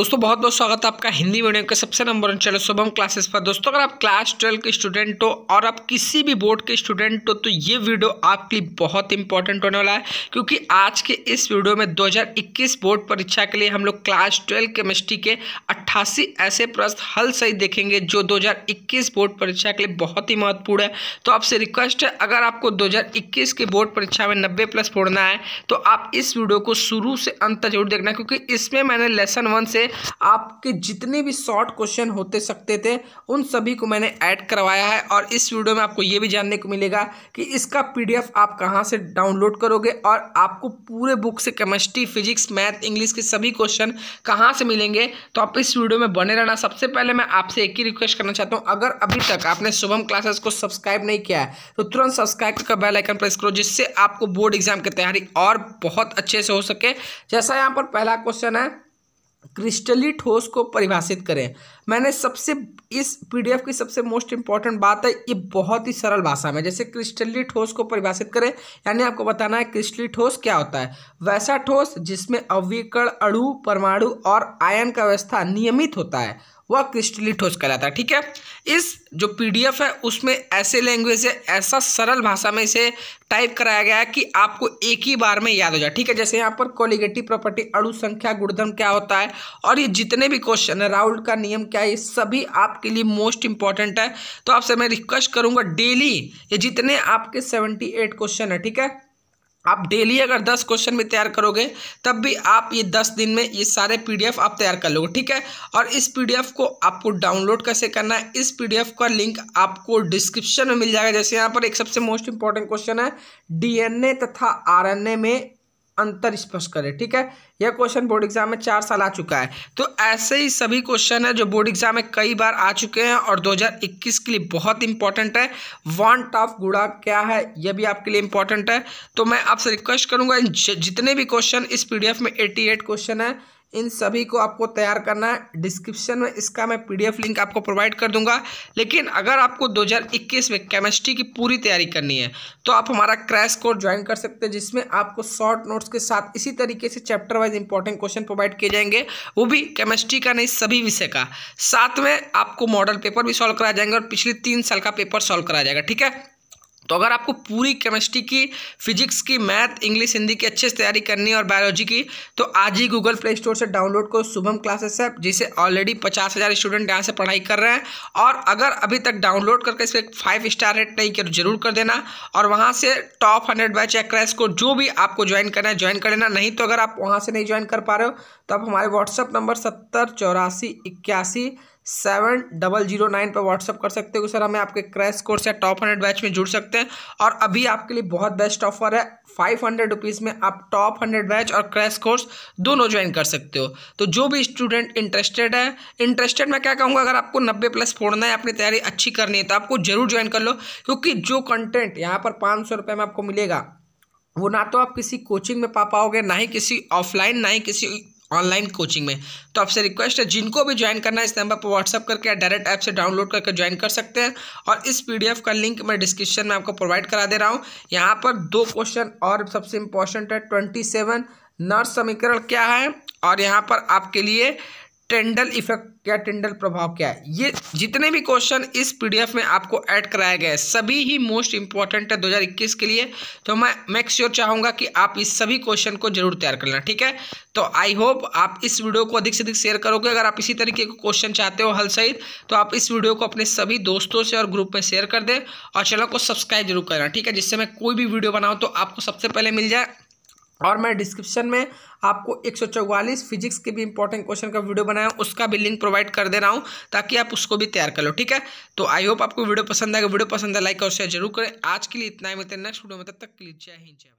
दोस्तों बहुत बहुत स्वागत है आपका हिंदी मीडियम के सबसे नंबर चलो शुभम क्लासेस पर दोस्तों अगर आप क्लास ट्वेल्व के स्टूडेंट हो और आप किसी भी बोर्ड के स्टूडेंट हो तो ये वीडियो आपके लिए बहुत इंपॉर्टेंट होने वाला है क्योंकि आज के इस वीडियो में 2021 बोर्ड परीक्षा के लिए हम लोग क्लास ट्वेल्व केमिस्ट्री के अट्ठासी ऐसे प्रश्न हल सही देखेंगे जो दो बोर्ड परीक्षा के लिए बहुत ही महत्वपूर्ण है तो आपसे रिक्वेस्ट है अगर आपको दो की बोर्ड परीक्षा में नब्बे प्लस पढ़ना है तो आप इस वीडियो को शुरू से अंत तक जरूर देखना क्योंकि इसमें मैंने लेसन वन से आपके जितने भी शॉर्ट क्वेश्चन होते सकते थे उन सभी को मैंने ऐड करवाया है और इस वीडियो में आपको ये भी जानने को मिलेगा कि इसका पीडीएफ आप कहाँ से डाउनलोड करोगे और आपको पूरे बुक से केमिस्ट्री फिजिक्स मैथ इंग्लिश के सभी क्वेश्चन कहाँ से मिलेंगे तो आप इस वीडियो में बने रहना सबसे पहले मैं आपसे एक ही रिक्वेस्ट करना चाहता हूँ अगर अभी तक आपने शुभम क्लासेस को सब्सक्राइब नहीं किया है तो तुरंत सब्सक्राइब करके बेल आइकन प्रेस करो जिससे आपको बोर्ड एग्जाम की तैयारी और बहुत अच्छे से हो सके जैसा यहाँ पर पहला क्वेश्चन है क्रिस्टली ठोस को परिभाषित करें मैंने सबसे इस पीडीएफ की सबसे मोस्ट इंपॉर्टेंट बात है ये बहुत ही सरल भाषा में जैसे क्रिस्टली ठोस को परिभाषित करें यानी आपको बताना है क्रिस्टली ठोस क्या होता है वैसा ठोस जिसमें अवीकरण अणु परमाणु और आयन का व्यवस्था नियमित होता है वह क्रिस्टली ठोस कहलाता है ठीक है इस जो पीडीएफ है उसमें ऐसे लैंग्वेज है ऐसा सरल भाषा में इसे टाइप कराया गया है कि आपको एक ही बार में याद हो जाए ठीक है जैसे यहाँ पर कॉलिगेटिव प्रॉपर्टी अड़ु संख्या गुणधर्म क्या होता है और ये जितने भी क्वेश्चन है राउल का नियम क्या है ये सभी आपके लिए मोस्ट इंपॉर्टेंट है तो आपसे मैं रिक्वेस्ट करूँगा डेली ये जितने आपके सेवेंटी एट क्वेश्चन है ठीक है आप डेली अगर दस क्वेश्चन भी तैयार करोगे तब भी आप ये दस दिन में ये सारे पीडीएफ आप तैयार कर लोगे ठीक है और इस पीडीएफ को आपको डाउनलोड कैसे करना है इस पीडीएफ का लिंक आपको डिस्क्रिप्शन में मिल जाएगा जैसे यहाँ पर एक सबसे मोस्ट इंपॉर्टेंट क्वेश्चन है डीएनए तथा आरएनए में अंतर स्पष्ट करें ठीक है यह क्वेश्चन बोर्ड एग्जाम में चार साल आ चुका है तो ऐसे ही सभी क्वेश्चन है जो बोर्ड एग्जाम में कई बार आ चुके हैं और 2021 के लिए बहुत इंपॉर्टेंट है वन टॉफ गुड़ा क्या है यह भी आपके लिए इंपॉर्टेंट है तो मैं आपसे रिक्वेस्ट करूंगा जितने भी क्वेश्चन इस पी में 88 क्वेश्चन है इन सभी को आपको तैयार करना है डिस्क्रिप्शन में इसका मैं पीडीएफ लिंक आपको प्रोवाइड कर दूंगा लेकिन अगर आपको 2021 में केमिस्ट्री की पूरी तैयारी करनी है तो आप हमारा क्रैश कोर्स ज्वाइन कर सकते हैं जिसमें आपको शॉर्ट नोट्स के साथ इसी तरीके से chapter wise important question provide किए जाएंगे वो भी केमिस्ट्री का नहीं सभी विषय का साथ में आपको मॉडल पेपर भी सॉल्व कराया जाएंगे और पिछले तीन साल का पेपर सॉल्व कराया जाएगा ठीक है तो अगर आपको पूरी केमिस्ट्री की फिजिक्स की मैथ इंग्लिश हिंदी की अच्छे से तैयारी करनी है और बायोलॉजी की तो आज ही गूगल प्ले स्टोर से डाउनलोड करो शुभम क्लासेस ऐप जिसे ऑलरेडी पचास हज़ार स्टूडेंट यहाँ से पढ़ाई कर रहे हैं और अगर अभी तक डाउनलोड करके इस पर फाइव स्टार रेट नहीं किया तो जरूर कर देना और वहाँ से टॉप हंड्रेड बाय चेक क्रैस को जो भी आपको ज्वाइन करना है ज्वाइन कर लेना नहीं तो अगर आप वहाँ से नहीं ज्वाइन कर पा रहे हो तो आप हमारे व्हाट्सअप नंबर सत्तर चौरासी इक्यासी सेवन डबल जीरो नाइन पर व्हाट्सअप कर सकते हो सर हमें आपके क्रैश कोर्स या टॉप हंड्रेड बैच में जुड़ सकते हैं और अभी आपके लिए बहुत बेस्ट ऑफर है फाइव हंड्रेड रुपीज़ में आप टॉप हंड्रेड बैच और क्रैश कोर्स दोनों ज्वाइन कर सकते हो तो जो भी स्टूडेंट इंटरेस्टेड है इंटरेस्टेड मैं क्या कहूँगा अगर आपको नब्बे प्लस फोड़ना है अपनी तैयारी अच्छी करनी है तो आपको जरूर ज्वाइन कर लो क्योंकि जो कंटेंट यहाँ पर पाँच सौ रुपये में आपको मिलेगा वो ना तो आप किसी कोचिंग में पा पाओगे ना ही किसी ऑफलाइन ना ही किसी ऑनलाइन कोचिंग में तो आपसे रिक्वेस्ट है जिनको भी ज्वाइन करना है इस नंबर पर व्हाट्सअप करके डायरेक्ट ऐप से डाउनलोड करके ज्वाइन कर सकते हैं और इस पीडीएफ का लिंक मैं डिस्क्रिप्शन में आपको प्रोवाइड करा दे रहा हूँ यहाँ पर दो क्वेश्चन और सबसे इम्पोर्टेंट है ट्वेंटी सेवन नर्स समीकरण क्या है और यहाँ पर आपके लिए टेंडल इफेक्ट क्या टेंडल प्रभाव क्या है ये जितने भी क्वेश्चन इस पीडीएफ में आपको ऐड कराया गया है सभी ही मोस्ट इंपॉर्टेंट है 2021 के लिए तो मैं मेक श्योर चाहूँगा कि आप इस सभी क्वेश्चन को जरूर तैयार कर लेना ठीक है तो आई होप आप इस वीडियो को अधिक से अधिक शेयर करोगे अगर आप इसी तरीके के क्वेश्चन चाहते हो हल सहित तो आप इस वीडियो को अपने सभी दोस्तों से और ग्रुप में शेयर कर दें और चैनल को सब्सक्राइब जरूर करना ठीक है जिससे मैं कोई भी वीडियो बनाऊँ तो आपको सबसे पहले मिल जाए और मैं डिस्क्रिप्शन में आपको 144 फिजिक्स के भी इंपॉर्टेंट क्वेश्चन का वीडियो बनाया उसका भी लिंक प्रोवाइड कर दे रहा हूँ ताकि आप उसको भी तैयार कर लो ठीक है तो आई होप आपको वीडियो पसंद आएगा वीडियो पसंद है लाइक और शेयर जरूर करें आज के लिए इतना ही मिलते हैं नेक्स्ट वीडियो में तब तक के लिए जय हिंद जय